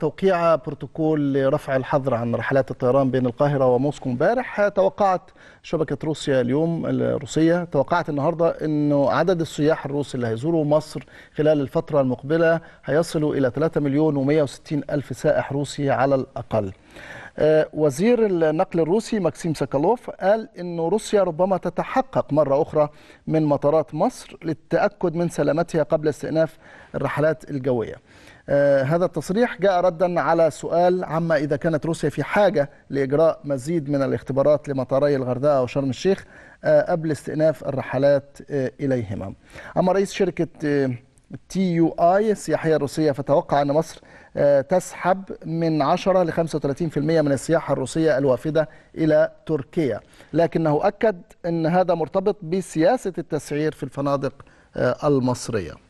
توقيع بروتوكول لرفع الحظر عن رحلات الطيران بين القاهرة وموسكو امبارح توقعت شبكة روسيا اليوم الروسية توقعت النهاردة أنه عدد السياح الروس اللي هيزوروا مصر خلال الفترة المقبلة هيصلوا إلى 3 مليون و160 ألف سائح روسي على الأقل آه، وزير النقل الروسي ماكسيم ساكالوف قال أن روسيا ربما تتحقق مرة أخرى من مطارات مصر للتأكد من سلامتها قبل استئناف الرحلات الجوية آه، هذا التصريح جاء ردا على سؤال عما إذا كانت روسيا في حاجة لإجراء مزيد من الاختبارات لمطاري الغرداء وشرم الشيخ آه، قبل استئناف الرحلات إليهما أما رئيس شركة تي يو اي السياحيه الروسيه فتوقع ان مصر آه، تسحب من 10 ل 35% من السياحه الروسيه الوافده الى تركيا، لكنه اكد ان هذا مرتبط بسياسه التسعير في الفنادق آه، المصريه.